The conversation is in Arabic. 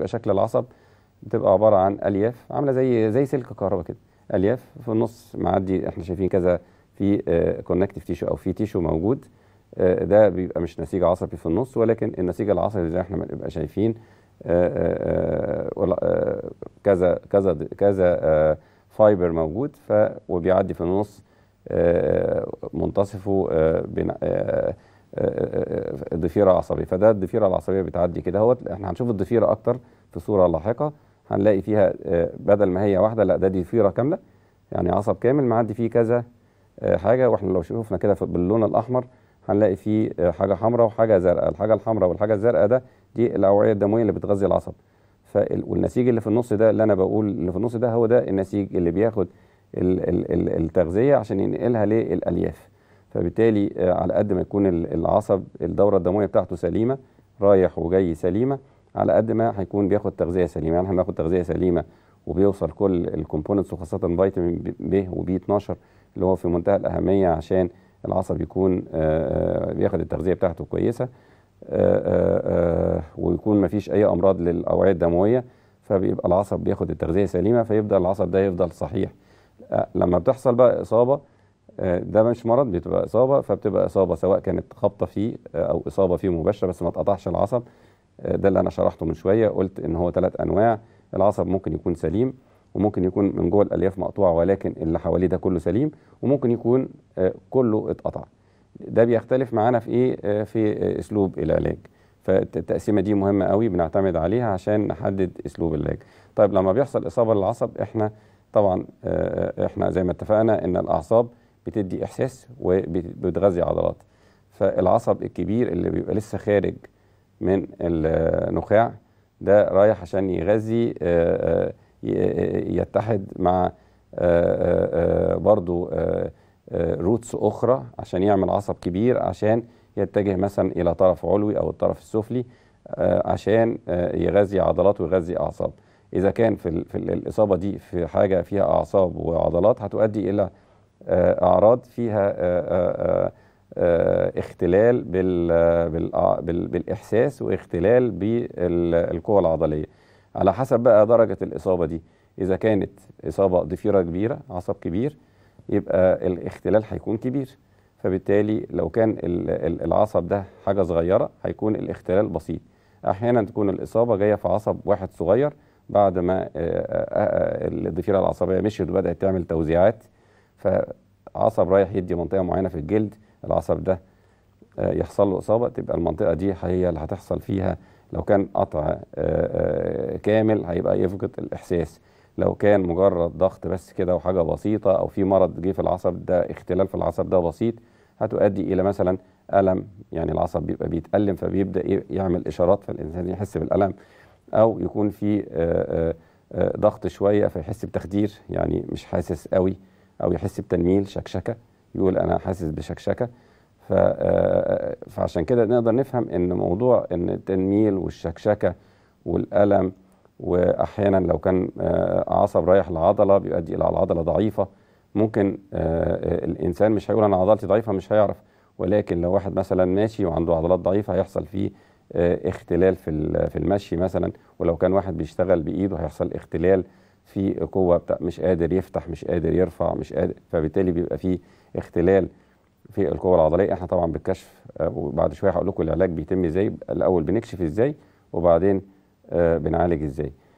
بيبقى شكل العصب بتبقى عباره عن الياف عامله زي زي سلك كهرباء كده الياف في النص معدي احنا شايفين كذا في كونكتيف آه، تيشو او في تيشو موجود آه، ده بيبقى مش نسيج عصبي في النص ولكن النسيج العصبي اللي احنا بنبقى شايفين آه، كذا كذا كذا فايبر موجود ف وبيعدي في النص منتصفه آه، آه، آه، ضفيره عصبيه فده الضفيره العصبيه بتعدي كده اهوت احنا هنشوف الضفيره اكتر في صوره لاحقه هنلاقي فيها بدل ما هي واحده لا ده ضفيره كامله يعني عصب كامل معدي فيه كذا حاجه واحنا لو شفنا كده باللون الاحمر هنلاقي فيه حاجه حمراء وحاجه زرقاء الحاجه الحمراء والحاجه الزرقاء ده دي الاوعيه الدمويه اللي بتغذي العصب والنسيج اللي في النص ده اللي انا بقول اللي في النص ده هو ده النسيج اللي بياخد التغذيه عشان ينقلها للالياف فبالتالي آه، على قد ما يكون العصب الدورة الدموية بتاعته سليمة رايح وجاي سليمة على قد ما هيكون بياخد تغذية سليمة يعني احنا بناخد تغذية سليمة وبيوصل كل الكومبوننتس وخاصة فيتامين ب وبي 12 اللي هو في منتهى الأهمية عشان العصب يكون آه، آه، بياخد التغذية بتاعته كويسة ويكون مفيش أي أمراض للأوعية الدموية فبيبقى العصب بياخد التغذية سليمة فيبدأ العصب ده يفضل صحيح لما بتحصل بقى إصابة آه، ده مش مرض بتبقى اصابه فبتبقى اصابه سواء كانت خبطه فيه آه، او اصابه فيه مباشره بس ما اتقطعش العصب آه، ده اللي انا شرحته من شويه قلت ان هو ثلاث انواع العصب ممكن يكون سليم وممكن يكون من جوه الالياف مقطوعه ولكن اللي حواليه ده كله سليم وممكن يكون كله اتقطع ده بيختلف معانا في ايه في اسلوب العلاج فالتقسيمه دي مهمه قوي بنعتمد عليها عشان نحدد اسلوب العلاج طيب لما بيحصل اصابه للعصب احنا طبعا احنا زي ما اتفقنا ان الاعصاب بتدي احساس وبتغذي عضلات فالعصب الكبير اللي بيبقى لسه خارج من النخاع ده رايح عشان يغذي آه، آه، آه، يتحد مع برضو روتس اخرى عشان يعمل عصب كبير عشان يتجه مثلا الى طرف علوي او الطرف السفلي عشان يغذي عضلات ويغذي اعصاب اذا كان في الاصابه دي في حاجه فيها اعصاب وعضلات هتؤدي الى آه، اعراض فيها آه، آه، اختلال بالاحساس واختلال بالقوه العضليه على حسب بقى درجه الاصابه دي اذا كانت اصابه ضفيره كبيره عصب كبير يبقى الاختلال هيكون كبير فبالتالي لو كان العصب ده حاجه صغيره هيكون الاختلال بسيط احيانا تكون الاصابه جايه في عصب واحد صغير بعد ما الضفيره العصبيه مشيت وبدات تعمل توزيعات فعصب رايح يدي منطقه معينه في الجلد العصب ده آه، يحصل له اصابه تبقى المنطقه دي هي اللي هتحصل فيها لو كان قطع آه، آه، كامل هيبقى يفقد الاحساس لو كان مجرد ضغط بس كده وحاجه بسيطه او في مرض جه في العصب ده اختلال في العصب ده بسيط هتؤدي الى مثلا الم يعني العصب بيبقى بيتالم فبيبدا يعمل اشارات فالانسان يحس بالالم او يكون في ضغط شويه فيحس بتخدير يعني مش حاسس قوي او يحس بتنميل شكشكه يقول انا حاسس بشكشكه آه، آه، فعشان كده نقدر نفهم ان موضوع ان التنميل والشكشكه والالم واحيانا لو كان آه، عصب رايح لعضله بيؤدي الى العضله ضعيفه ممكن الانسان مش هيقول انا عضلتي ضعيفه مش هيعرف ولكن لو واحد مثلا ماشي وعنده عضلات ضعيفه هيحصل فيه اختلال في في المشي مثلا ولو كان واحد بيشتغل بايده هيحصل اختلال في قوه بتاع مش قادر يفتح مش قادر يرفع مش قادر فبالتالي بيبقى في اختلال في القوه العضليه احنا طبعا بالكشف آه، وبعد شويه هقول لكم العلاج بيتم ازاي الاول بنكشف ازاي وبعدين آه، بنعالج ازاي